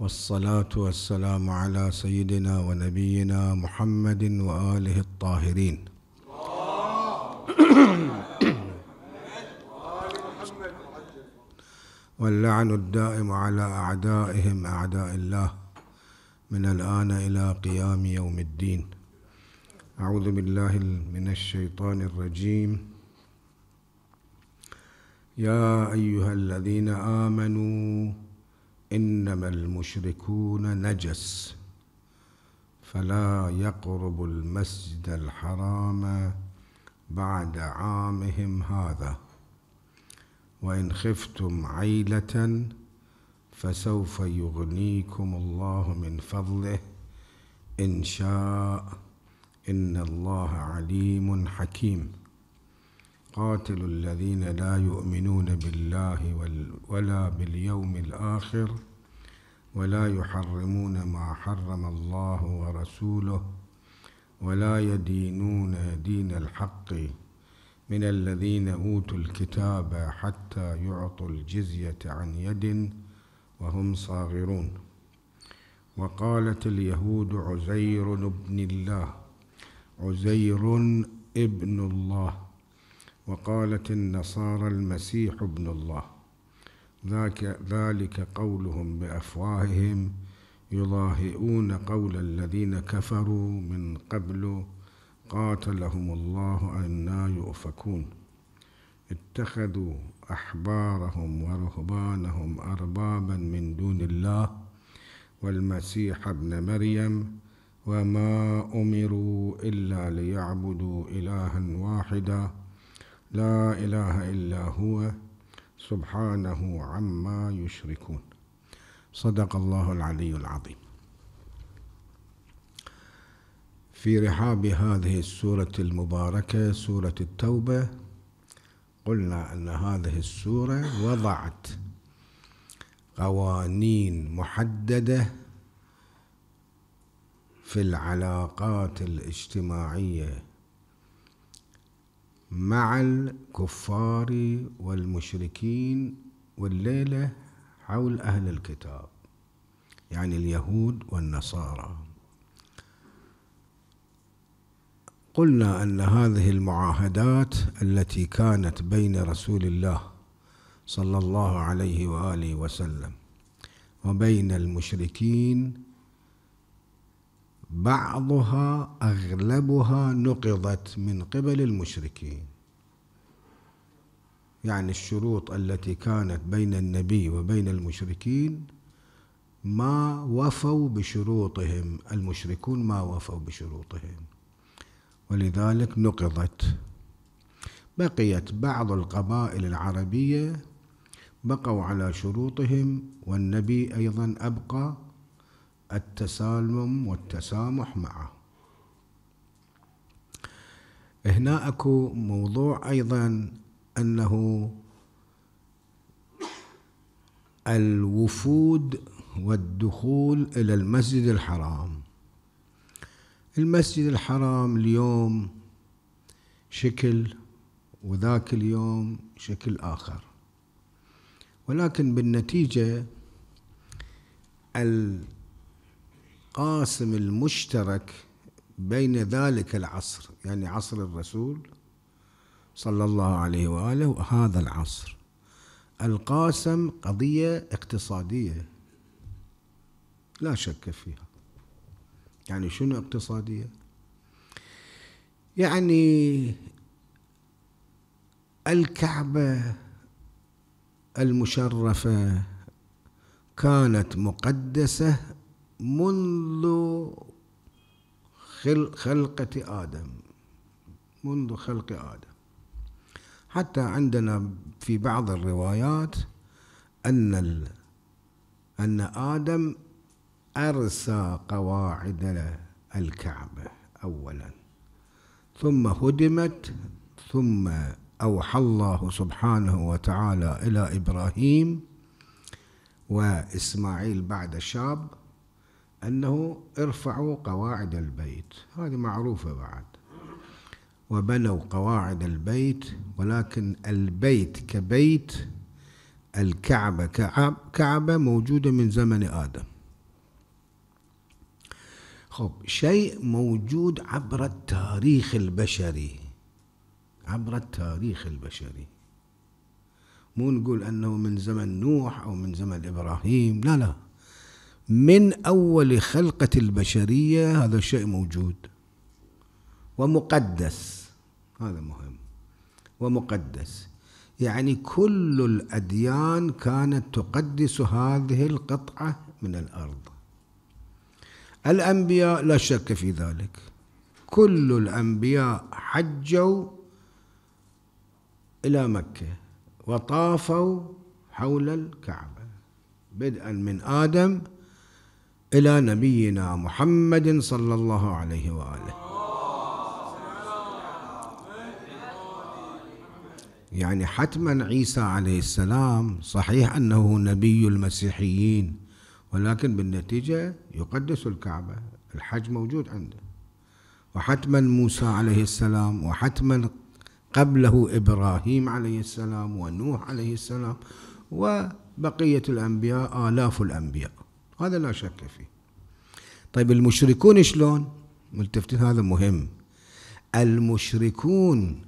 والصلاة والسلام على سيدنا ونبينا محمد وآله الطاهرين واللعن الدائم على أعدائهم أعداء الله من الآن إلى قيام يوم الدين أعوذ بالله من الشيطان الرجيم يا أيها الذين آمنوا إنما المشركون نجس فلا يقرب المسجد الحرام بعد عامهم هذا وإن خفتم عيلة فسوف يغنيكم الله من فضله إن شاء إن الله عليم حكيم قاتل الذين لا يؤمنون بالله ولا باليوم الآخر ولا يحرمون ما حرم الله ورسوله ولا يدينون دين الحق من الذين أوتوا الكتاب حتى يعطوا الجزية عن يد وهم صاغرون وقالت اليهود عزير بن الله عزير ابن الله وقالت النصارى المسيح ابن الله ذاك ذلك قولهم بافواههم يضاهئون قول الذين كفروا من قبل قاتلهم الله انا يؤفكون اتخذوا احبارهم ورهبانهم اربابا من دون الله والمسيح ابن مريم وما امروا الا ليعبدوا الها واحدا لا إله إلا هو سبحانه عما يشركون صدق الله العلي العظيم في رحاب هذه السورة المباركة سورة التوبة قلنا أن هذه السورة وضعت قوانين محددة في العلاقات الاجتماعية مع الكفار والمشركين والليلة حول أهل الكتاب يعني اليهود والنصارى قلنا أن هذه المعاهدات التي كانت بين رسول الله صلى الله عليه وآله وسلم وبين المشركين بعضها اغلبها نقضت من قبل المشركين يعني الشروط التي كانت بين النبي وبين المشركين ما وفوا بشروطهم المشركون ما وفوا بشروطهم ولذلك نقضت بقيت بعض القبائل العربيه بقوا على شروطهم والنبي ايضا ابقى التسالم والتسامح معه هنا اكو موضوع ايضا انه الوفود والدخول الى المسجد الحرام المسجد الحرام اليوم شكل وذاك اليوم شكل اخر ولكن بالنتيجه ال القاسم المشترك بين ذلك العصر يعني عصر الرسول صلى الله عليه واله وهذا العصر القاسم قضيه اقتصاديه لا شك فيها يعني شنو اقتصاديه يعني الكعبه المشرفه كانت مقدسه منذ خلقة آدم منذ خلق آدم حتى عندنا في بعض الروايات أن أن آدم أرسى قواعد الكعبة أولا ثم هدمت ثم أوحى الله سبحانه وتعالى إلى إبراهيم وإسماعيل بعد شاب أنه ارفعوا قواعد البيت هذه معروفة بعد وبنوا قواعد البيت ولكن البيت كبيت الكعبة كعب كعبة موجودة من زمن آدم خب شيء موجود عبر التاريخ البشري عبر التاريخ البشري مو نقول أنه من زمن نوح أو من زمن إبراهيم لا لا من أول خلقة البشرية هذا الشيء موجود ومقدس هذا مهم ومقدس يعني كل الأديان كانت تقدس هذه القطعة من الأرض الأنبياء لا شك في ذلك كل الأنبياء حجوا إلى مكة وطافوا حول الكعبة بدءا من آدم إلى نبينا محمد صلى الله عليه وآله يعني حتما عيسى عليه السلام صحيح أنه نبي المسيحيين ولكن بالنتيجة يقدس الكعبة الحج موجود عنده وحتما موسى عليه السلام وحتما قبله إبراهيم عليه السلام ونوح عليه السلام وبقية الأنبياء آلاف الأنبياء هذا لا شك فيه طيب المشركون شلون ملتفتين هذا مهم المشركون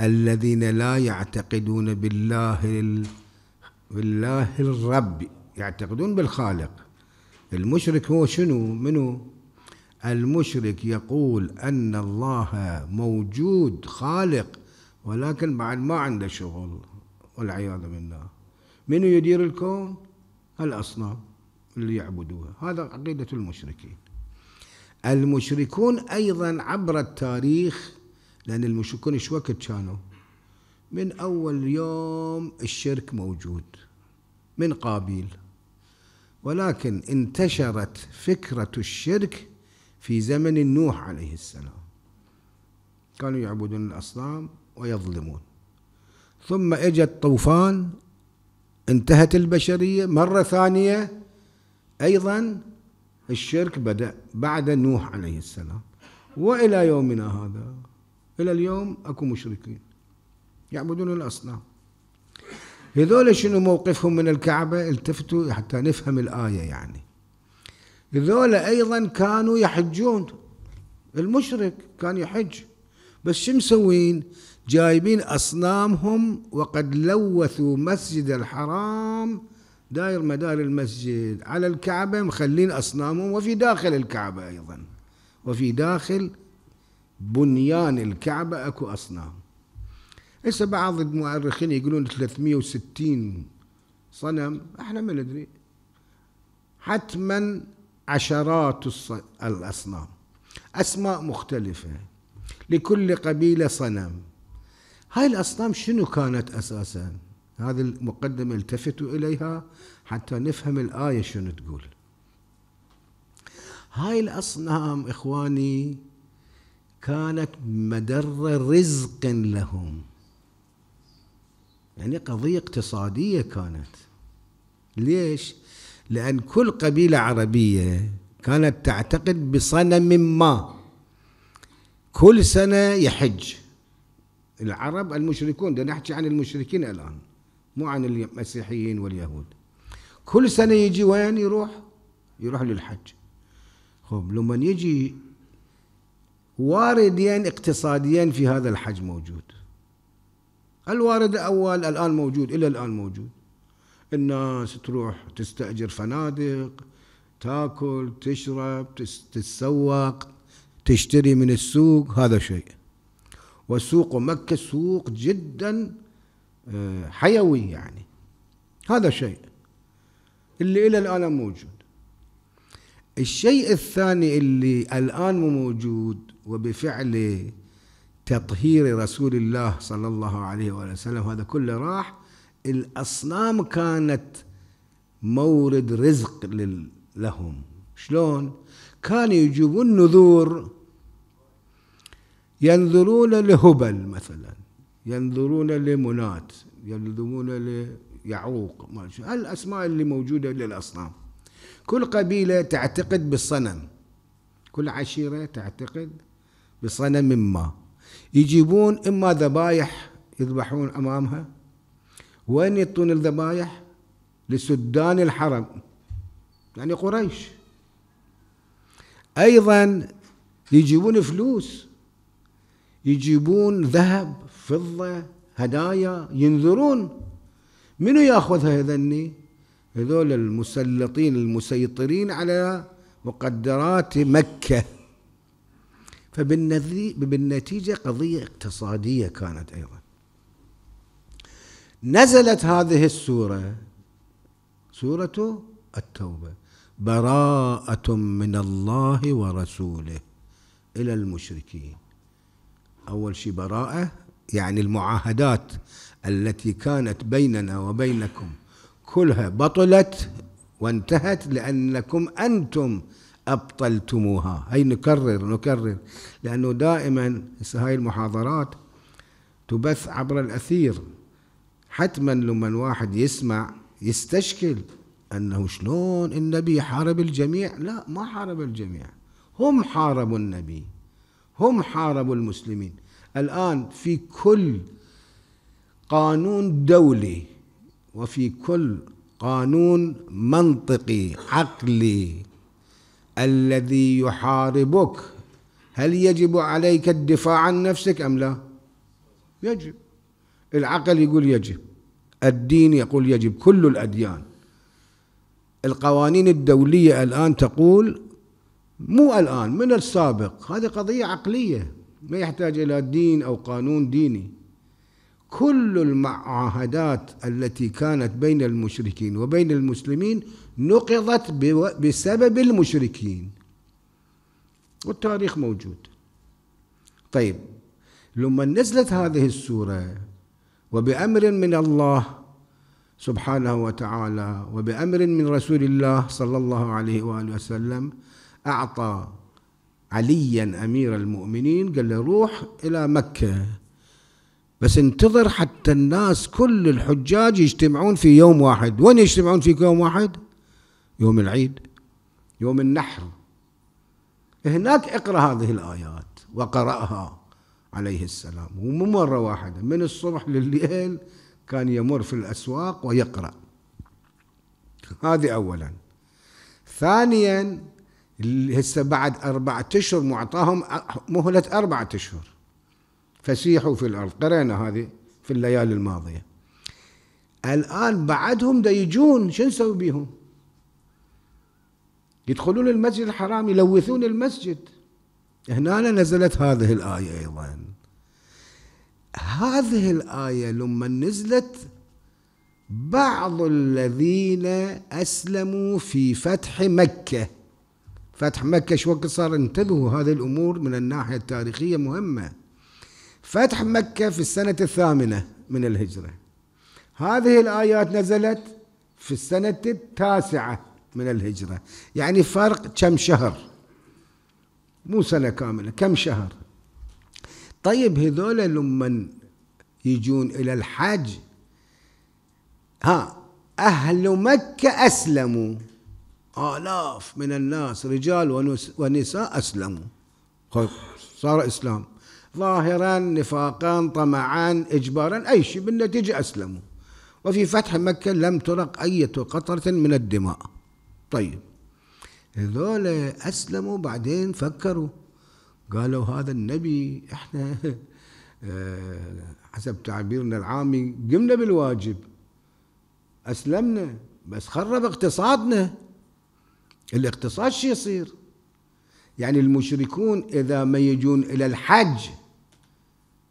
الذين لا يعتقدون بالله ال... بالله الرب يعتقدون بالخالق المشرك هو شنو منو المشرك يقول أن الله موجود خالق ولكن بعد ما عنده شغل والعياذ بالله منو يدير الكون الأصنام اللي يعبدوها هذا عقيدة المشركين المشركون أيضا عبر التاريخ لأن المشركون ايش وقت كانوا من أول يوم الشرك موجود من قابيل ولكن انتشرت فكرة الشرك في زمن نوح عليه السلام كانوا يعبدون الأصنام ويظلمون ثم اجى الطوفان انتهت البشرية مرة ثانية أيضا الشرك بدأ بعد نوح عليه السلام وإلى يومنا هذا إلى اليوم أكو مشركين يعبدون الأصنام هذول شنو موقفهم من الكعبة التفتوا حتى نفهم الآية يعني هذول أيضا كانوا يحجون المشرك كان يحج بس شو مسوين جايبين أصنامهم وقد لوثوا مسجد الحرام داير مدار المسجد على الكعبة مخلين أصنامهم وفي داخل الكعبة أيضا وفي داخل بنيان الكعبة أكو أصنام هسه بعض المؤرخين يقولون 360 صنم احنا ما ندري حتما عشرات الأصنام أسماء مختلفة لكل قبيلة صنم هاي الأصنام شنو كانت أساساً هذه المقدمة التفتوا إليها حتى نفهم الآية شنو تقول هاي الأصنام إخواني كانت مدر رزق لهم يعني قضية اقتصادية كانت ليش؟ لأن كل قبيلة عربية كانت تعتقد بصنم ما كل سنة يحج العرب المشركون ده نحكي عن المشركين الآن مو عن المسيحيين واليهود كل سنة يجي وين يروح يروح للحج خب لما يجي واردين اقتصاديين في هذا الحج موجود الوارد الأول الآن موجود إلى الآن موجود الناس تروح تستأجر فنادق تاكل تشرب تتسوق تشتري من السوق هذا شيء وسوق مكة سوق جدا آه، حيوي يعني هذا شيء اللي إلى الآن موجود الشيء الثاني اللي الآن موجود وبفعل تطهير رسول الله صلى الله عليه وسلم هذا كله راح الأصنام كانت مورد رزق لهم شلون كانوا يجيبون نذور ينذرون لهبل مثلا ينظرون لمنات ينظرون ليعوق الأسماء اللي موجودة للأصنام كل قبيلة تعتقد بالصنم كل عشيرة تعتقد بصنم ما يجيبون إما ذبايح يذبحون أمامها وين يعطون الذبايح لسدان الحرم يعني قريش أيضا يجيبون فلوس يجيبون ذهب فضة هدايا ينذرون منو ياخذها هذني هذول المسلطين المسيطرين على مقدرات مكة فبالنتيجة قضية اقتصادية كانت أيضا نزلت هذه السورة سورة التوبة براءة من الله ورسوله إلى المشركين أول شيء براءة يعني المعاهدات التي كانت بيننا وبينكم كلها بطلت وانتهت لأنكم أنتم أبطلتموها هي نكرر نكرر لأنه دائما هاي المحاضرات تبث عبر الأثير حتما لما واحد يسمع يستشكل أنه شلون النبي حارب الجميع لا ما حارب الجميع هم حاربوا النبي هم حاربوا المسلمين الآن في كل قانون دولي وفي كل قانون منطقي عقلي الذي يحاربك هل يجب عليك الدفاع عن نفسك أم لا يجب العقل يقول يجب الدين يقول يجب كل الأديان القوانين الدولية الآن تقول مو الآن من السابق هذه قضية عقلية ما يحتاج إلى دين أو قانون ديني كل المعاهدات التي كانت بين المشركين وبين المسلمين نقضت بسبب المشركين والتاريخ موجود طيب لما نزلت هذه السورة وبأمر من الله سبحانه وتعالى وبأمر من رسول الله صلى الله عليه وآله وسلم أعطى عليا أمير المؤمنين قال له روح إلى مكة بس انتظر حتى الناس كل الحجاج يجتمعون في يوم واحد وين يجتمعون في يوم واحد يوم العيد يوم النحر هناك اقرأ هذه الآيات وقرأها عليه السلام ومو مرة واحدة من الصبح لليل كان يمر في الأسواق ويقرأ هذه أولا ثانيا هسه بعد أربعة أشهر معطاهم مهلة أربعة أشهر فسيحوا في الأرض قرينا هذه في الليالي الماضية الآن بعدهم دا يجون شو نسوي بيهم يدخلون المسجد الحرام يلوثون المسجد هنا نزلت هذه الآية أيضا هذه الآية لما نزلت بعض الذين أسلموا في فتح مكة فتح مكة شو وقت صار انتبهوا هذه الأمور من الناحية التاريخية مهمة فتح مكة في السنة الثامنة من الهجرة هذه الآيات نزلت في السنة التاسعة من الهجرة يعني فرق كم شهر مو سنة كاملة كم شهر طيب هذول لمن يجون إلى الحج ها أهل مكة أسلموا آلاف من الناس رجال ونساء أسلموا صار إسلام ظاهرا نفاقا طمعا إجبارا أي شيء بالنتيجة أسلموا وفي فتح مكة لم ترق أي قطرة من الدماء طيب هذول أسلموا بعدين فكروا قالوا هذا النبي احنا آه، حسب تعبيرنا العامي قمنا بالواجب أسلمنا بس خرب اقتصادنا الاقتصاد شو يصير يعني المشركون إذا ما يجون إلى الحج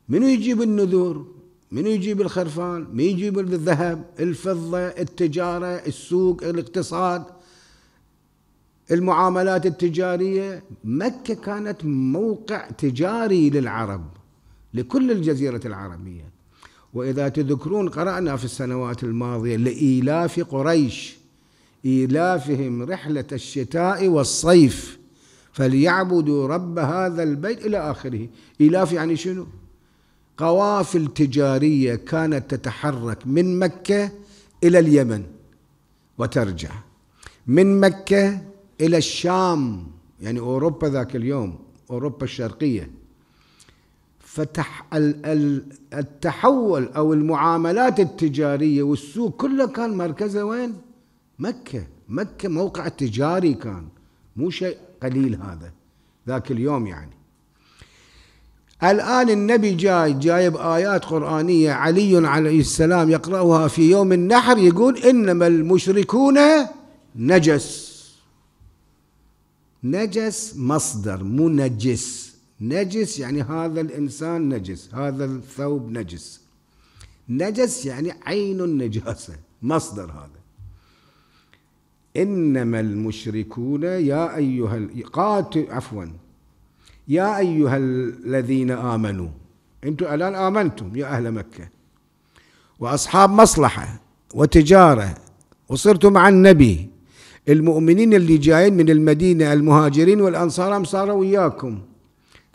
منو يجيب النذور منو يجيب الخرفان من يجيب الذهب الفضة التجارة السوق الاقتصاد المعاملات التجارية مكة كانت موقع تجاري للعرب لكل الجزيرة العربية وإذا تذكرون قرأنا في السنوات الماضية لإيلاف قريش إيلافهم رحلة الشتاء والصيف فليعبدوا رب هذا البيت إلى آخره إيلاف يعني شنو؟ قوافل تجارية كانت تتحرك من مكة إلى اليمن وترجع من مكة إلى الشام يعني أوروبا ذاك اليوم أوروبا الشرقية فتح التحول أو المعاملات التجارية والسوق كله كان مركزه وين؟ مكة مكة موقع تجاري كان مو شيء قليل هذا ذاك اليوم يعني الآن النبي جاي جايب آيات قرآنية علي عليه السلام يقرأها في يوم النحر يقول إنما المشركون نجس نجس مصدر مو نجس نجس يعني هذا الإنسان نجس هذا الثوب نجس نجس يعني عين النجاسة مصدر هذا إنما المشركون يا أيها قاتل عفوا يا أيها الذين آمنوا أنتم الآن آمنتم يا أهل مكة وأصحاب مصلحة وتجارة وصرتم مع النبي المؤمنين اللي جايين من المدينة المهاجرين والأنصار صاروا وياكم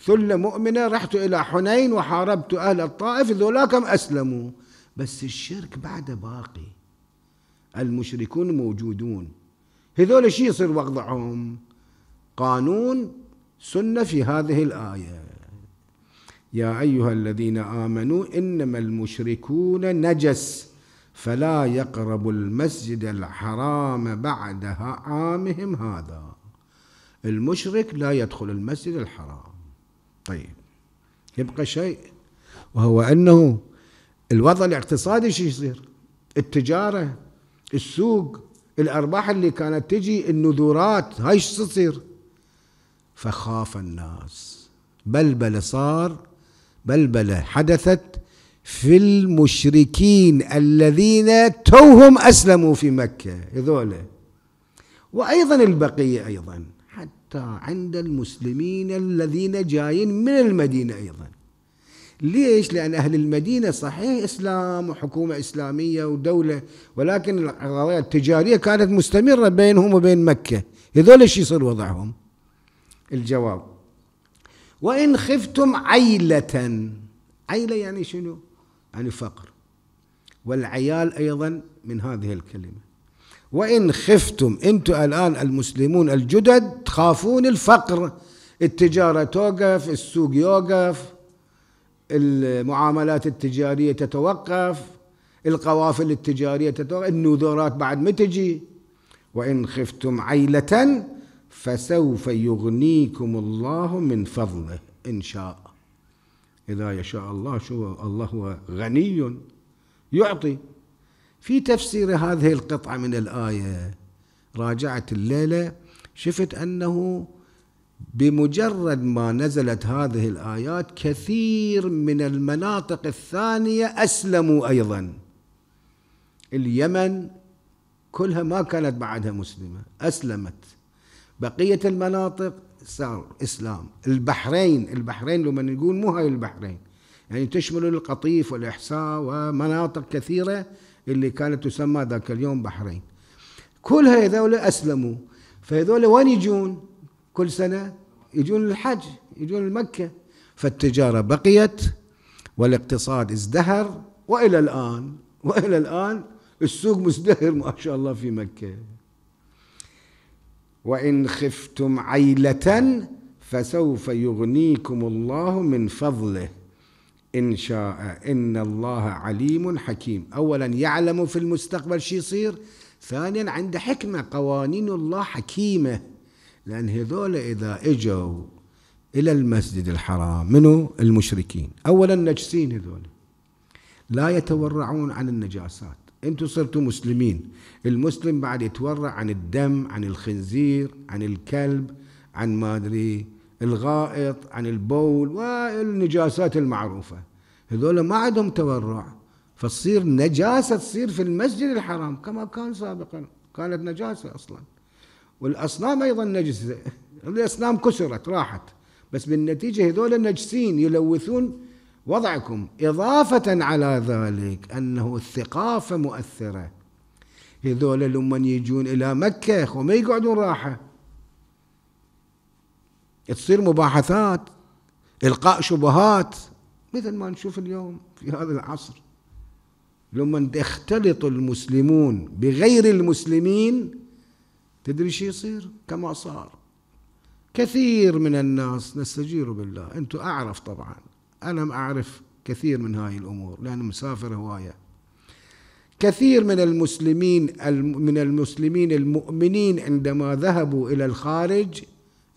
ثلة مؤمنة رحت إلى حنين وحاربت أهل الطائف ذولاكم أسلموا بس الشرك بعد باقي المشركون موجودون هذول شي يصير وضعهم قانون سنة في هذه الآية يا أيها الذين آمنوا إنما المشركون نجس فلا يقربوا المسجد الحرام بعد عامهم هذا المشرك لا يدخل المسجد الحرام طيب يبقى شيء وهو أنه الوضع الاقتصادي شو يصير التجارة السوق الأرباح اللي كانت تجي النذورات هاي شو تصير فخاف الناس بلبلة صار بلبلة حدثت في المشركين الذين توهم أسلموا في مكة هذولا وأيضا البقية أيضا حتى عند المسلمين الذين جايين من المدينة أيضا ليش؟ لأن أهل المدينة صحيح إسلام وحكومة إسلامية ودولة ولكن القضايا التجارية كانت مستمرة بينهم وبين مكة هذول ايش يصير وضعهم؟ الجواب وإن خفتم عيلة عيلة يعني شنو؟ يعني فقر والعيال أيضا من هذه الكلمة وإن خفتم أنتم الآن المسلمون الجدد تخافون الفقر التجارة توقف السوق يوقف المعاملات التجارية تتوقف القوافل التجارية تتوقف النذورات بعد ما تجي وإن خفتم عيلة فسوف يغنيكم الله من فضله إن شاء إذا يشاء الله شو الله هو غني يعطي في تفسير هذه القطعة من الآية راجعت الليلة شفت أنه بمجرد ما نزلت هذه الآيات كثير من المناطق الثانية أسلموا أيضا اليمن كلها ما كانت بعدها مسلمة أسلمت بقية المناطق صار إسلام البحرين البحرين لما نقول مو هاي البحرين يعني تشمل القطيف والإحساء ومناطق كثيرة اللي كانت تسمى ذاك اليوم بحرين كل هذول أسلموا فهذول وين يجون كل سنة يجون للحج يجون لمكة فالتجارة بقيت والاقتصاد ازدهر وإلى الآن وإلى الآن السوق مزدهر ما شاء الله في مكة وإن خفتم عيلة فسوف يغنيكم الله من فضله إن شاء إن الله عليم حكيم أولا يعلم في المستقبل شو يصير ثانيا عنده حكمة قوانين الله حكيمة لأن هذول إذا إجوا إلى المسجد الحرام منو المشركين أولا نجسين هذول لا يتورعون عن النجاسات انتم صرتوا مسلمين المسلم بعد يتورع عن الدم عن الخنزير عن الكلب عن ما ادري الغائط عن البول والنجاسات المعروفه هذول ما عندهم تورع فتصير نجاسه تصير في المسجد الحرام كما كان سابقا كانت نجاسه اصلا والأصنام أيضا نجسة الأصنام كسرت راحت بس بالنتيجة هذول نجسين يلوثون وضعكم إضافة على ذلك أنه الثقافة مؤثرة هذول لما يجون إلى مكة وما يقعدون راحة تصير مباحثات إلقاء شبهات مثل ما نشوف اليوم في هذا العصر لما يختلط المسلمون بغير المسلمين تدري شو يصير كما صار كثير من الناس نستجير بالله أنتم أعرف طبعا أنا أعرف كثير من هاي الأمور لأن مسافر هواية كثير من المسلمين من المسلمين المؤمنين عندما ذهبوا إلى الخارج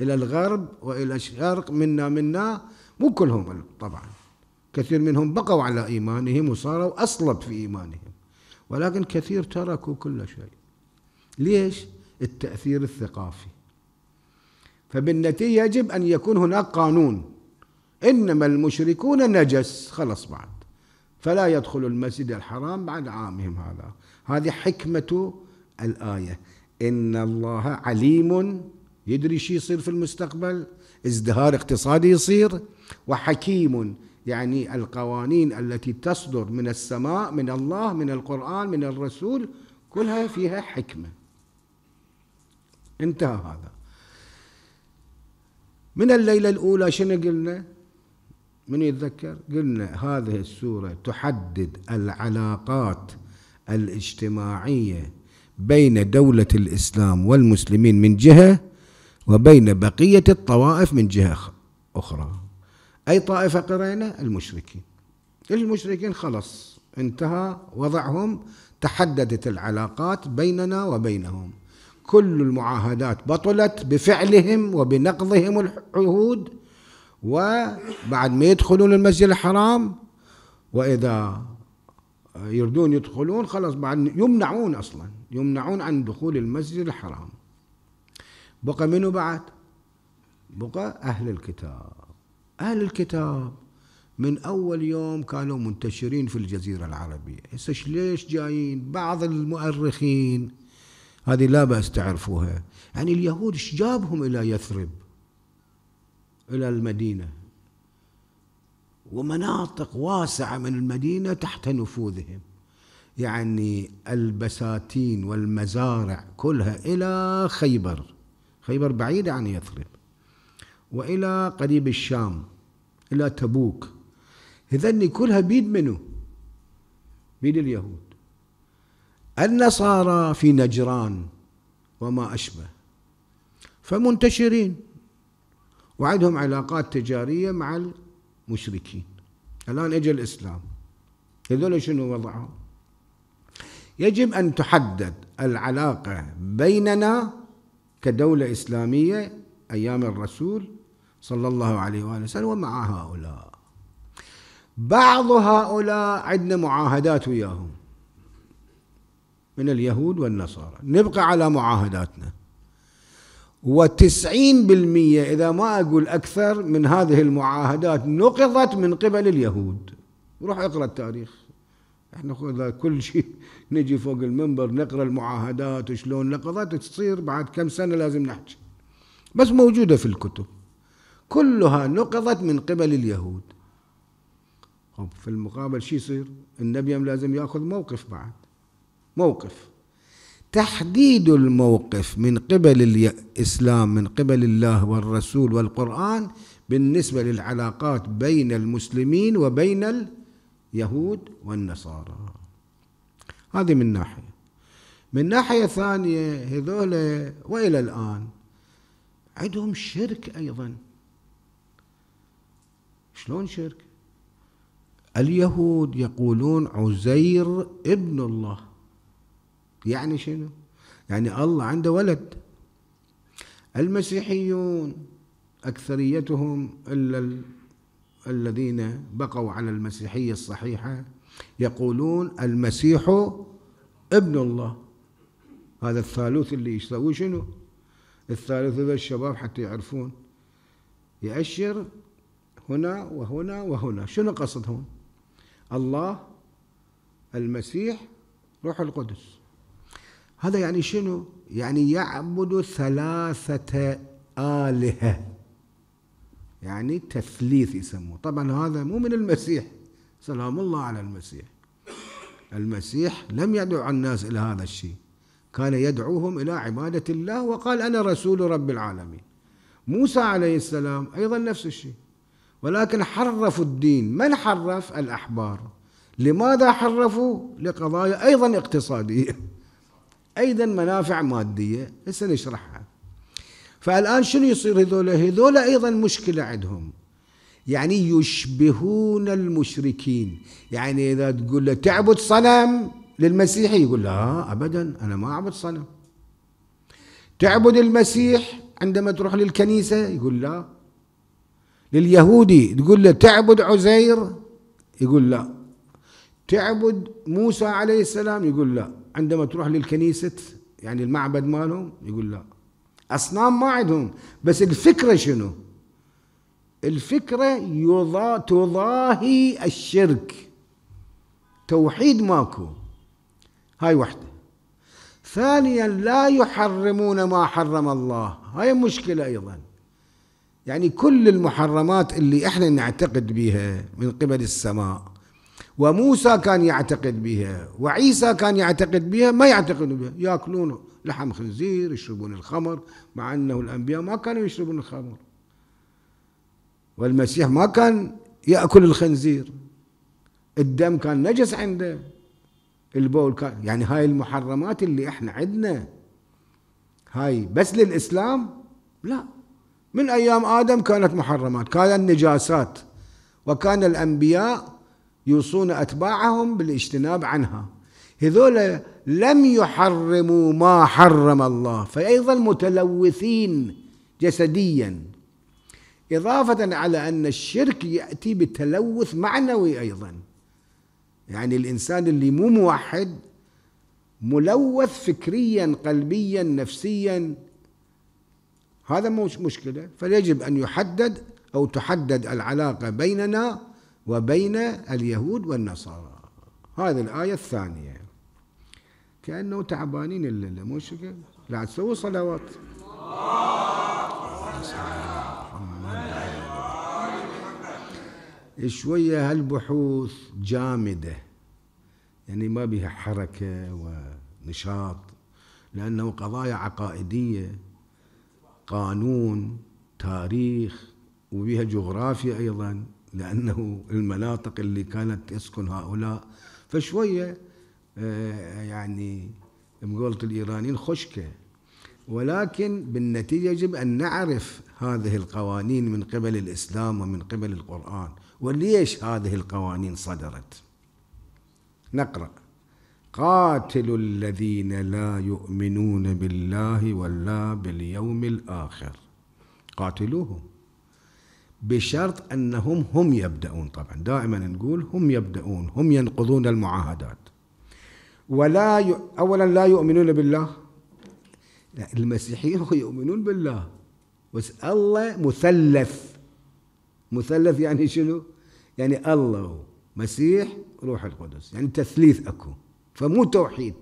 إلى الغرب وإلى الشرق منا منا مو كلهم طبعا كثير منهم بقوا على إيمانهم وصاروا أصلب في إيمانهم ولكن كثير تركوا كل شيء ليش؟ التأثير الثقافي فبالنتيجة يجب أن يكون هناك قانون إنما المشركون نجس خلص بعد فلا يدخل المسجد الحرام بعد عامهم هذا هذه حكمة الآية إن الله عليم يدري شو يصير في المستقبل ازدهار اقتصادي يصير وحكيم يعني القوانين التي تصدر من السماء من الله من القرآن من الرسول كلها فيها حكمه انتهى هذا من الليلة الأولى شنو قلنا من يتذكر قلنا هذه السورة تحدد العلاقات الاجتماعية بين دولة الإسلام والمسلمين من جهة وبين بقية الطوائف من جهة أخرى أي طائفة قرينا المشركين المشركين خلص انتهى وضعهم تحددت العلاقات بيننا وبينهم كل المعاهدات بطلت بفعلهم وبنقضهم العهود وبعد ما يدخلون المسجد الحرام وإذا يردون يدخلون خلاص بعد يمنعون أصلا يمنعون عن دخول المسجد الحرام بقى منو بعد بقى أهل الكتاب أهل الكتاب من أول يوم كانوا منتشرين في الجزيرة العربية هسه ليش جايين بعض المؤرخين هذه لا بأس تعرفوها يعني اليهود ايش جابهم إلى يثرب إلى المدينة ومناطق واسعة من المدينة تحت نفوذهم يعني البساتين والمزارع كلها إلى خيبر خيبر بعيدة عن يثرب وإلى قريب الشام إلى تبوك إذن كلها بيد منه بيد اليهود النصارى في نجران وما أشبه فمنتشرين وعندهم علاقات تجارية مع المشركين الآن إجا الإسلام هذول شنو وضعهم يجب أن تحدد العلاقة بيننا كدولة إسلامية أيام الرسول صلى الله عليه وآله وسلم ومع هؤلاء بعض هؤلاء عندنا معاهدات وياهم من اليهود والنصارى نبقى على معاهداتنا وتسعين بالمية إذا ما أقول أكثر من هذه المعاهدات نقضت من قبل اليهود روح اقرأ التاريخ احنا كل شيء نجي فوق المنبر نقرأ المعاهدات وشلون نقضت تصير بعد كم سنة لازم نحكي بس موجودة في الكتب كلها نقضت من قبل اليهود في المقابل شو يصير النبي لازم يأخذ موقف بعد موقف تحديد الموقف من قبل الإسلام من قبل الله والرسول والقرآن بالنسبة للعلاقات بين المسلمين وبين اليهود والنصارى هذه من ناحية من ناحية ثانية هذول وإلى الآن عندهم شرك أيضا شلون شرك اليهود يقولون عزير ابن الله يعني شنو يعني الله عنده ولد المسيحيون أكثريتهم إلا الذين بقوا على المسيحية الصحيحة يقولون المسيح ابن الله هذا الثالوث اللي يسوي شنو الثالوث ذا الشباب حتى يعرفون يأشر هنا وهنا وهنا شنو قصدهم؟ الله المسيح روح القدس هذا يعني شنو يعني يعبد ثلاثة آلهة يعني تثليث يسموه طبعا هذا مو من المسيح سلام الله على المسيح المسيح لم يدعو الناس إلى هذا الشيء كان يدعوهم إلى عبادة الله وقال أنا رسول رب العالمين موسى عليه السلام أيضا نفس الشيء ولكن حرفوا الدين من حرف الأحبار لماذا حرفوا لقضايا أيضا اقتصادية أيضا منافع مادية هسه نشرحها فالآن شنو يصير هذول هذول أيضا مشكلة عندهم يعني يشبهون المشركين يعني إذا تقول له تعبد صنم للمسيحي يقول لا أبدا أنا ما أعبد صنم تعبد المسيح عندما تروح للكنيسة يقول لا لليهودي تقول له تعبد عزير يقول لا تعبد موسى عليه السلام يقول لا عندما تروح للكنيسة يعني المعبد مالهم يقول لا أصنام ما عندهم بس الفكرة شنو الفكرة يضا تضاهي الشرك توحيد ماكو هاي وحدة ثانيا لا يحرمون ما حرم الله هاي مشكلة أيضا يعني كل المحرمات اللي احنا نعتقد بها من قبل السماء وموسى كان يعتقد بها وعيسى كان يعتقد بها ما يعتقد بها ياكلون لحم خنزير يشربون الخمر مع انه الانبياء ما كانوا يشربون الخمر والمسيح ما كان ياكل الخنزير الدم كان نجس عنده البول كان يعني هاي المحرمات اللي احنا عندنا هاي بس للاسلام لا من ايام ادم كانت محرمات كانت نجاسات وكان الانبياء يوصون أتباعهم بالاجتناب عنها هذول لم يحرموا ما حرم الله فأيضا متلوثين جسديا إضافة على أن الشرك يأتي بتلوث معنوي أيضا يعني الإنسان اللي مو موحد ملوث فكريا قلبيا نفسيا هذا مش مشكلة فيجب أن يحدد أو تحدد العلاقة بيننا وبين اليهود والنصارى هذه الآية الثانية كأنه تعبانين الليلة مو شكل لا تسووا صلوات شوية هالبحوث جامدة يعني ما بها حركة ونشاط لأنه قضايا عقائدية قانون تاريخ وبها جغرافيا أيضا لأنه المناطق اللي كانت يسكن هؤلاء فشوية آه، يعني بقولة الإيرانيين خشكة ولكن بالنتيجة يجب أن نعرف هذه القوانين من قبل الإسلام ومن قبل القرآن وليش هذه القوانين صدرت نقرأ قاتلوا الذين لا يؤمنون بالله ولا باليوم الآخر قاتلوهم بشرط أنهم هم يبدأون طبعا دائما نقول هم يبدأون هم ينقضون المعاهدات ولا ي... أولا لا يؤمنون بالله المسيحيين يؤمنون بالله بس الله مثلث مثلث يعني شنو؟ يعني الله مسيح روح القدس يعني تثليث اكو فمو توحيد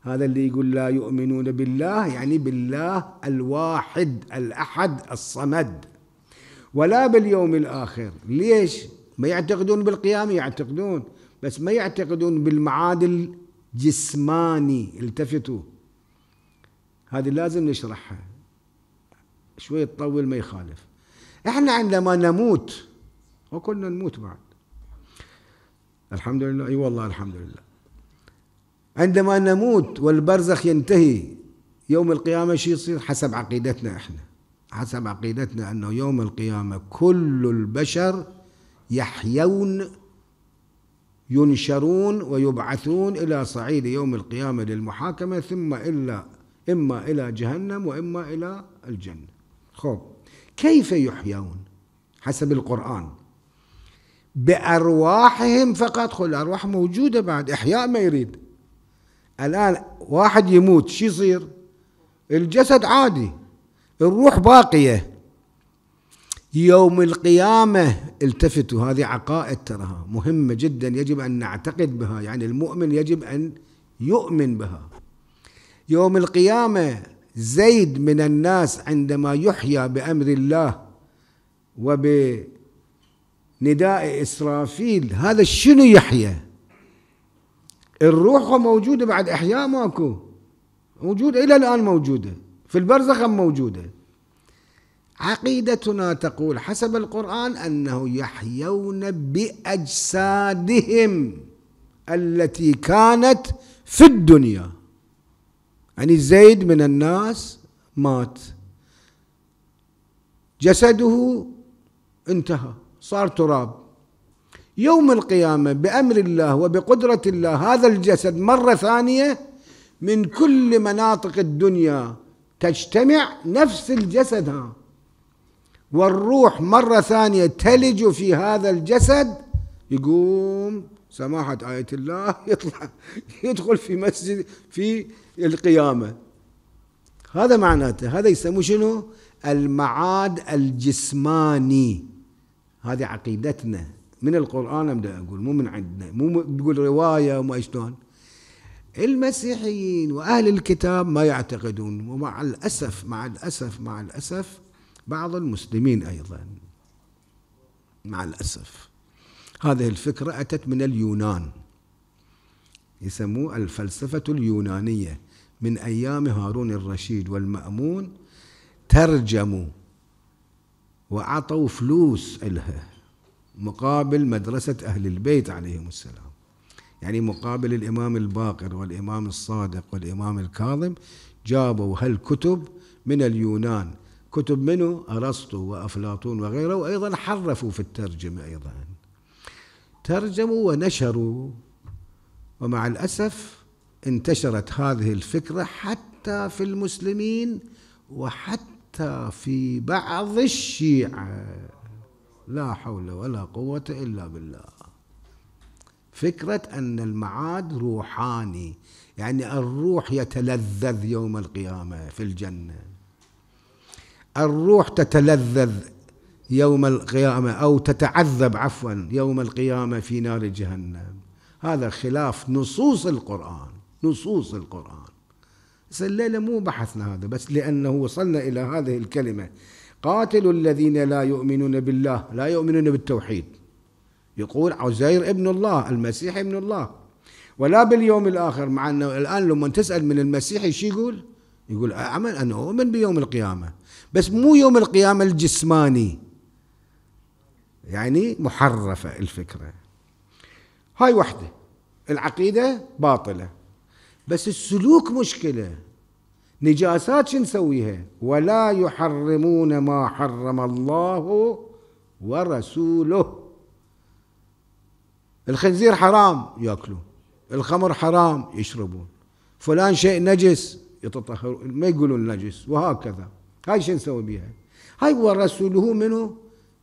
هذا اللي يقول لا يؤمنون بالله يعني بالله الواحد الاحد الصمد ولا باليوم الآخر ليش؟ ما يعتقدون بالقيامة يعتقدون بس ما يعتقدون بالمعاد الجسماني التفتوا هذه لازم نشرحها شوي تطول ما يخالف احنا عندما نموت وكلنا نموت بعد الحمد لله اي أيوة والله الحمد لله عندما نموت والبرزخ ينتهي يوم القيامة شو يصير حسب عقيدتنا احنا حسب عقيدتنا أنه يوم القيامة كل البشر يحيون ينشرون ويبعثون إلى صعيد يوم القيامة للمحاكمة ثم إلا إما إلى جهنم وإما إلى الجنة خب كيف يحيون حسب القرآن بأرواحهم فقط خل الأرواح موجودة بعد إحياء ما يريد الآن واحد يموت شو يصير الجسد عادي الروح باقية يوم القيامة التفتوا هذه عقائد تراها مهمة جدا يجب أن نعتقد بها يعني المؤمن يجب أن يؤمن بها يوم القيامة زيد من الناس عندما يحيى بأمر الله وبنداء إسرافيل هذا شنو يحيى الروح موجودة بعد إحياء ماكو موجودة إلى الآن موجودة في البرزخ أم موجودة عقيدتنا تقول حسب القرآن أنه يحيون بأجسادهم التي كانت في الدنيا يعني زيد من الناس مات جسده انتهى صار تراب يوم القيامة بأمر الله وبقدرة الله هذا الجسد مرة ثانية من كل مناطق الدنيا تجتمع نفس الجسد ها والروح مرة ثانية تلج في هذا الجسد يقوم سماحة آية الله يطلع يدخل في مسجد في القيامة هذا معناته هذا يسموه شنو المعاد الجسماني هذه عقيدتنا من القرآن أبدأ أقول مو من عندنا مو تقول رواية وما شلون المسيحيين وأهل الكتاب ما يعتقدون ومع الأسف مع الأسف مع الأسف بعض المسلمين أيضا مع الأسف هذه الفكرة أتت من اليونان يسموه الفلسفة اليونانية من أيام هارون الرشيد والمأمون ترجموا وعطوا فلوس إلها مقابل مدرسة أهل البيت عليهم السلام يعني مقابل الإمام الباقر والإمام الصادق والإمام الكاظم جابوا هالكتب من اليونان كتب منه أرسطو وأفلاطون وغيره وأيضا حرفوا في الترجمة أيضا ترجموا ونشروا ومع الأسف انتشرت هذه الفكرة حتى في المسلمين وحتى في بعض الشيعة لا حول ولا قوة إلا بالله فكرة أن المعاد روحاني يعني الروح يتلذذ يوم القيامة في الجنة الروح تتلذذ يوم القيامة أو تتعذب عفوا يوم القيامة في نار جهنم هذا خلاف نصوص القرآن نصوص القرآن الليلة مو بحثنا هذا بس لأنه وصلنا إلى هذه الكلمة قاتل الذين لا يؤمنون بالله لا يؤمنون بالتوحيد يقول عزير ابن الله المسيح ابن الله ولا باليوم الآخر مع أنه الآن لما تسأل من المسيحي شو يقول يقول أعمل أنا أؤمن بيوم القيامة بس مو يوم القيامة الجسماني يعني محرفة الفكرة هاي وحدة العقيدة باطلة بس السلوك مشكلة نجاسات شو نسويها ولا يحرمون ما حرم الله ورسوله الخنزير حرام ياكلون الخمر حرام يشربون فلان شيء نجس يتطهرون ما يقولون نجس وهكذا هاي شو نسوي بها هاي هو رسوله منه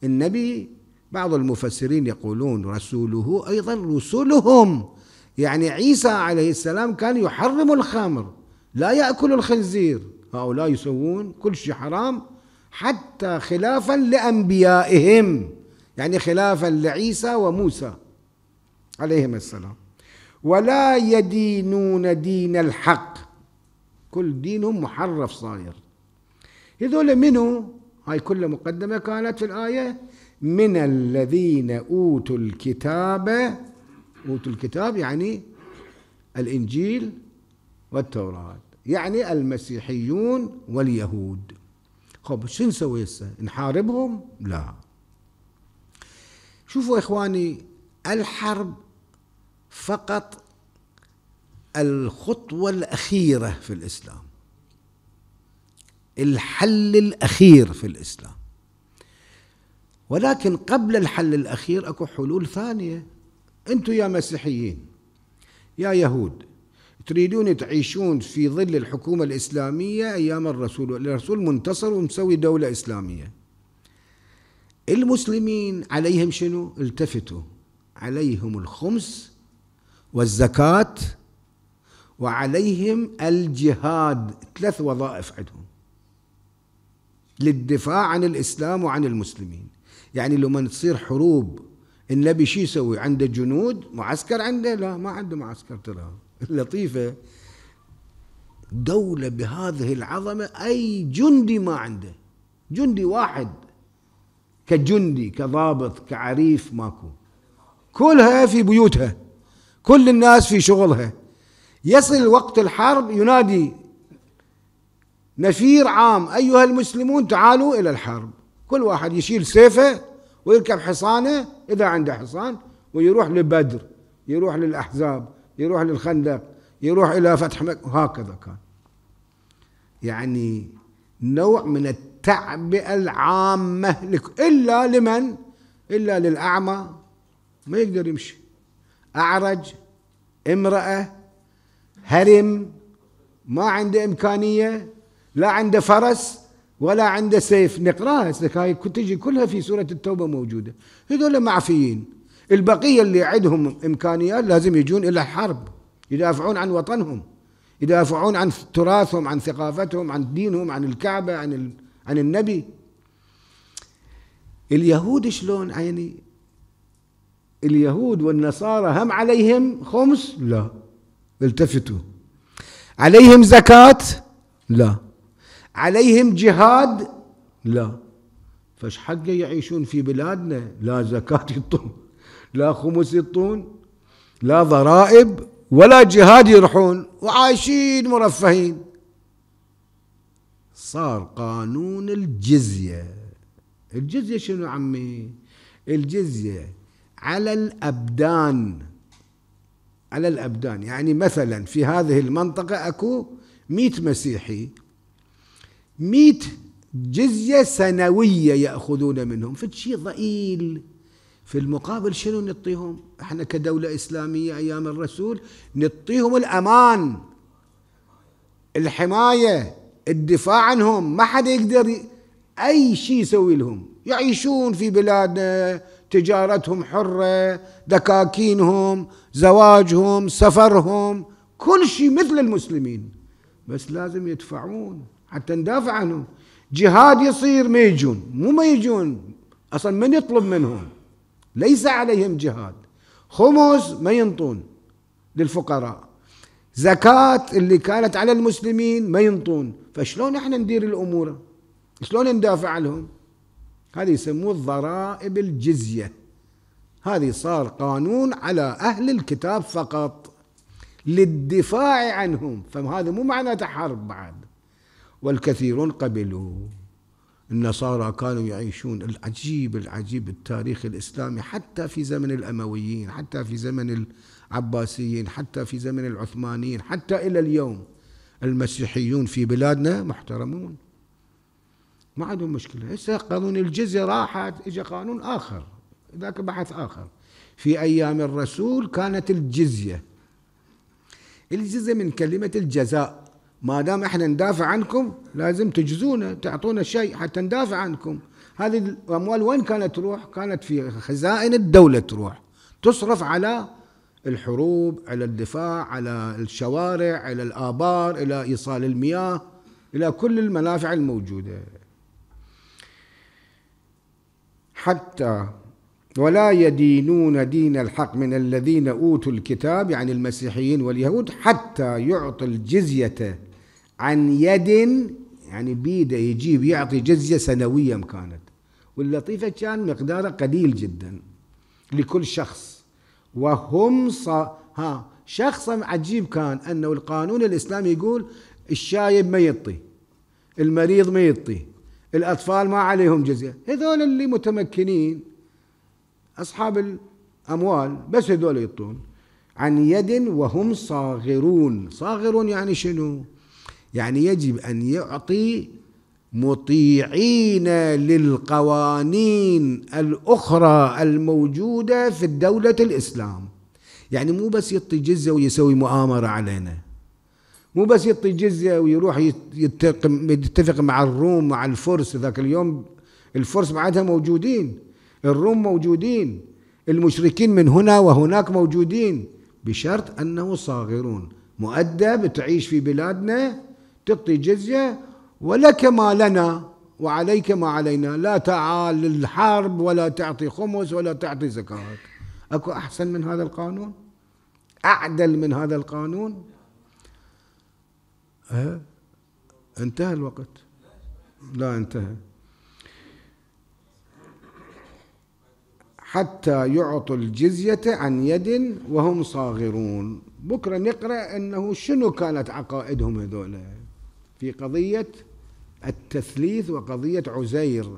النبي بعض المفسرين يقولون رسوله أيضا رسلهم يعني عيسى عليه السلام كان يحرم الخمر لا يأكل الخنزير هؤلاء يسوون كل شيء حرام حتى خلافا لأنبيائهم يعني خلافا لعيسى وموسى عليهم السلام ولا يدينون دين الحق كل دينهم محرف صاير هذول منو هاي كل مقدمة كانت في الآية من الذين أوتوا الكتاب أوتوا الكتاب يعني الإنجيل والتوراة يعني المسيحيون واليهود خب شو نسوي هسه نحاربهم لا شوفوا إخواني الحرب فقط الخطوة الأخيرة في الإسلام الحل الأخير في الإسلام ولكن قبل الحل الأخير أكو حلول ثانية أنتم يا مسيحيين يا يهود تريدون تعيشون في ظل الحكومة الإسلامية أيام الرسول الرسول منتصر ومسوي دولة إسلامية المسلمين عليهم شنو التفتوا عليهم الخمس والزكاة وعليهم الجهاد ثلاث وظائف عندهم للدفاع عن الإسلام وعن المسلمين يعني لما تصير حروب النبي شو يسوي عنده جنود معسكر عنده لا ما عنده معسكر ترى لطيفة دولة بهذه العظمة أي جندي ما عنده جندي واحد كجندي كضابط كعريف ماكو كلها في بيوتها كل الناس في شغلها يصل وقت الحرب ينادي نفير عام أيها المسلمون تعالوا إلى الحرب كل واحد يشيل سيفه ويركب حصانه إذا عنده حصان ويروح لبدر يروح للأحزاب يروح للخندق يروح إلى فتح مكة وهكذا كان يعني نوع من التعبئة العامة إلا لمن إلا للأعمى ما يقدر يمشي أعرج امرأة هرم ما عنده إمكانية لا عنده فرس ولا عنده سيف نقراها هاي تجي كلها في سورة التوبة موجودة هذول معفيين البقية اللي عندهم إمكانيات لازم يجون إلى حرب يدافعون عن وطنهم يدافعون عن تراثهم عن ثقافتهم عن دينهم عن الكعبة عن عن النبي اليهود شلون يعني اليهود والنصارى هم عليهم خمس لا التفتوا عليهم زكاة لا عليهم جهاد لا فش حق يعيشون في بلادنا لا زكاة يطون لا خمس يطون لا ضرائب ولا جهاد يرحون وعايشين مرفهين صار قانون الجزية الجزية شنو عمي الجزية على الأبدان على الأبدان يعني مثلا في هذه المنطقة أكو مئة مسيحي مئة جزية سنوية يأخذون منهم شيء ضئيل في المقابل شنو نعطيهم احنا كدولة إسلامية أيام الرسول نعطيهم الأمان الحماية الدفاع عنهم ما حد يقدر أي شيء يسوي لهم يعيشون في بلادنا تجارتهم حرة دكاكينهم زواجهم سفرهم كل شيء مثل المسلمين بس لازم يدفعون حتى ندافع عنهم جهاد يصير ما يجون مو ما يجون اصلا من يطلب منهم ليس عليهم جهاد خمس ما ينطون للفقراء زكاة اللي كانت على المسلمين ما ينطون فشلون احنا ندير الامور شلون ندافع عنهم هذه يسموه ضرائب الجزية هذه صار قانون على أهل الكتاب فقط للدفاع عنهم فهذا مو معناته حرب بعد والكثيرون قبلوا النصارى كانوا يعيشون العجيب العجيب التاريخ الإسلامي حتى في زمن الأمويين حتى في زمن العباسيين حتى في زمن العثمانيين حتى إلى اليوم المسيحيون في بلادنا محترمون ما عندهم مشكله هسه قانون الجزيه راحت اجى قانون اخر ذاك بحث اخر في ايام الرسول كانت الجزيه الجزيه من كلمه الجزاء ما دام احنا ندافع عنكم لازم تجزونا تعطونا شيء حتى ندافع عنكم هذه الاموال وين كانت تروح؟ كانت في خزائن الدوله تروح تصرف على الحروب على الدفاع على الشوارع على الآبار إلى إيصال المياه إلى كل المنافع الموجودة حتى ولا يدينون دين الحق من الذين أوتوا الكتاب يعني المسيحيين واليهود حتى يعطي الجزية عن يد يعني بيده يجيب يعطي جزية سنوية كانت واللطيفة كان مقداره قليل جدا لكل شخص وهم ص... ها شخص عجيب كان أنه القانون الإسلامي يقول الشايب ما يطي المريض ما يطي الأطفال ما عليهم جزية هذول اللي متمكنين أصحاب الأموال بس هذول يطون عن يد وهم صاغرون صاغرون يعني شنو يعني يجب أن يعطي مطيعين للقوانين الأخرى الموجودة في الدولة الإسلام يعني مو بس يعطي جزة ويسوي مؤامرة علينا مو بس يعطي جزية ويروح يتفق مع الروم مع الفرس ذاك اليوم الفرس بعدها موجودين الروم موجودين المشركين من هنا وهناك موجودين بشرط أنه صاغرون مؤدب تعيش في بلادنا تعطي جزية ولك ما لنا وعليك ما علينا لا تعال للحرب ولا تعطي خمس ولا تعطي زكاة أكو أحسن من هذا القانون أعدل من هذا القانون ها انتهى الوقت لا انتهى حتى يعطوا الجزية عن يد وهم صاغرون بكرة نقرأ أنه شنو كانت عقائدهم هذولا في قضية التثليث وقضية عزير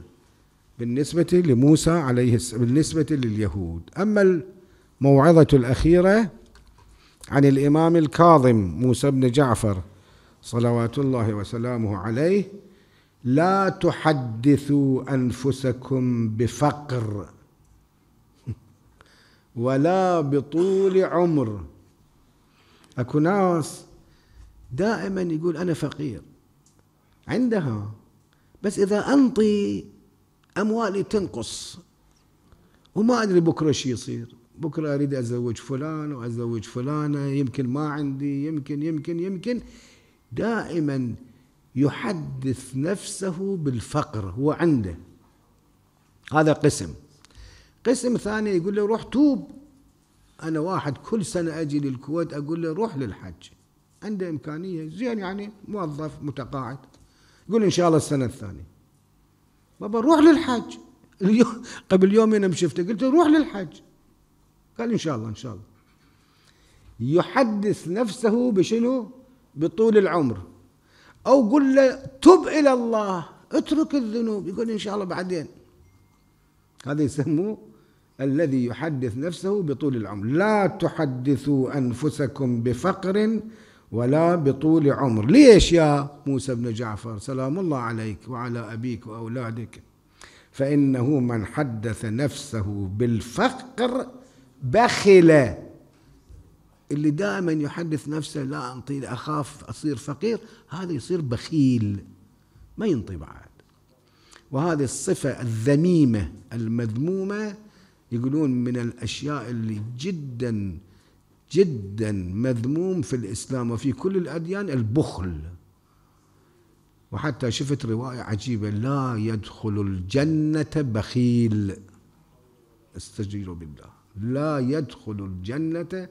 بالنسبة لموسى عليه السلام بالنسبة لليهود أما الموعظة الأخيرة عن الإمام الكاظم موسى بن جعفر صلوات الله وسلامه عليه لا تحدثوا انفسكم بفقر ولا بطول عمر اكو ناس دائما يقول انا فقير عندها بس اذا انطي اموالي تنقص وما ادري بكره شو يصير بكره اريد ازوج فلان وازوج فلانه يمكن ما عندي يمكن يمكن يمكن, يمكن دائما يحدث نفسه بالفقر هو عنده هذا قسم قسم ثاني يقول له روح توب أنا واحد كل سنة أجي للكويت أقول له روح للحج عنده إمكانية زين يعني موظف متقاعد يقول إن شاء الله السنة الثانية بابا روح للحج اليوم قبل يومين أنا شفته قلت له روح للحج قال إن شاء الله إن شاء الله يحدث نفسه بشنو بطول العمر أو قل له تب إلى الله اترك الذنوب يقول إن شاء الله بعدين هذا يسموه الذي يحدث نفسه بطول العمر لا تحدثوا أنفسكم بفقر ولا بطول عمر ليش يا موسى بن جعفر سلام الله عليك وعلى أبيك وأولادك فإنه من حدث نفسه بالفقر بخل اللي دائما يحدث نفسه لا انطي اخاف اصير فقير هذا يصير بخيل ما ينطي بعد وهذه الصفه الذميمه المذمومه يقولون من الاشياء اللي جدا جدا مذموم في الاسلام وفي كل الاديان البخل وحتى شفت روايه عجيبه لا يدخل الجنه بخيل استجيروا بالله لا يدخل الجنه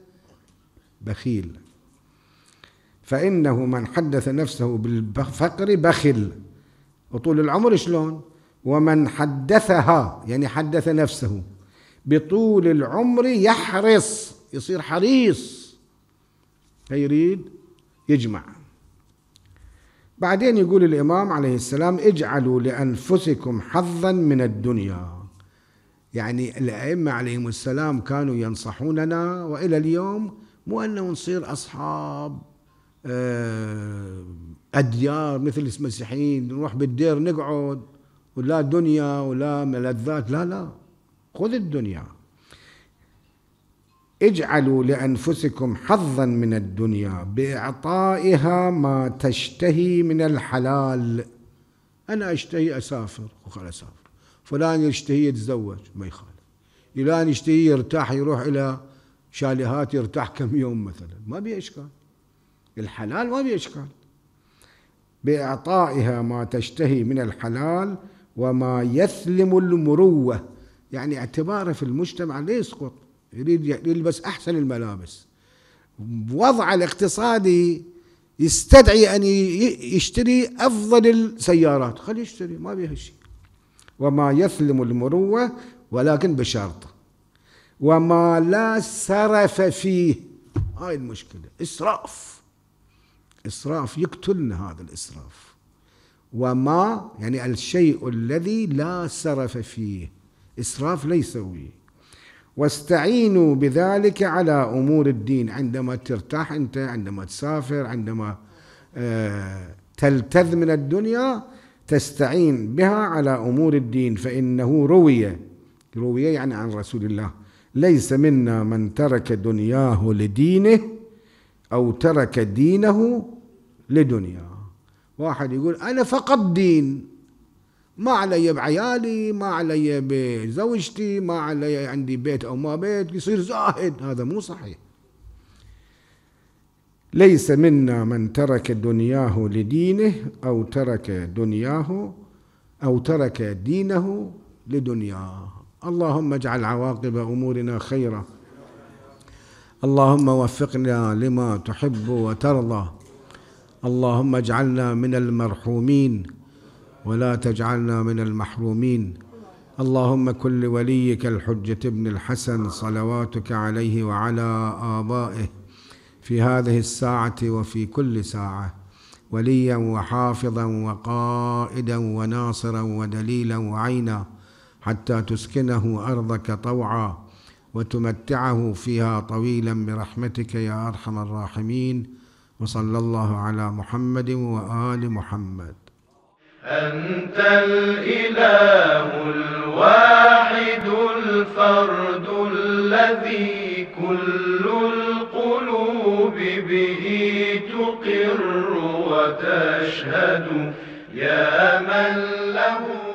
بخيل فإنه من حدث نفسه بالفقر بخل وطول العمر شلون ومن حدثها يعني حدث نفسه بطول العمر يحرص يصير حريص فيريد يجمع بعدين يقول الإمام عليه السلام اجعلوا لأنفسكم حظا من الدنيا يعني الأئمة عليهم السلام كانوا ينصحوننا وإلى اليوم مو أنه نصير أصحاب آه، أديار مثل المسيحيين نروح بالدير نقعد ولا دنيا ولا ملذات لا لا خذ الدنيا اجعلوا لانفسكم حظا من الدنيا باعطائها ما تشتهي من الحلال انا اشتهي اسافر وخل اسافر فلان يشتهي يتزوج ما يخالف فلان يشتهي يرتاح يروح الى شاليهات يرتاح كم يوم مثلا ما بي إشكال الحلال ما بي إشكال بإعطائها ما تشتهي من الحلال وما يثلم المروة يعني اعتباره في المجتمع لا يسقط يريد يلبس أحسن الملابس وضع الاقتصادي يستدعي أن يشتري أفضل السيارات خليه يشتري ما بيها شيء وما يثلم المروة ولكن بشرط وما لا سرف فيه هاي المشكلة إسراف إسراف يقتلنا هذا الإسراف وما يعني الشيء الذي لا سرف فيه إسراف ليس فيه واستعينوا بذلك على أمور الدين عندما ترتاح أنت عندما تسافر عندما آه، تلتذ من الدنيا تستعين بها على أمور الدين فإنه روي روي يعني عن رسول الله ليس منا من ترك دنياه لدينه أو ترك دينه لدنياه واحد يقول أنا فقط دين ما علي بعيالي ما علي بزوجتي ما علي عندي بيت أو ما بيت يصير زاهد هذا مو صحيح ليس منا من ترك دنياه لدينه أو ترك دنياه أو ترك دينه لدنياه اللهم اجعل عواقب امورنا خيرا اللهم وفقنا لما تحب وترضى اللهم اجعلنا من المرحومين ولا تجعلنا من المحرومين اللهم كن لوليك الحجة ابن الحسن صلواتك عليه وعلى آبائه في هذه الساعة وفي كل ساعة وليا وحافظا وقائدا وناصرا ودليلا وعينا حتى تسكنه ارضك طوعا وتمتعه فيها طويلا برحمتك يا ارحم الراحمين وصلى الله على محمد وال محمد انت الاله الواحد الفرد الذي كل القلوب به تقر وتشهد يا من له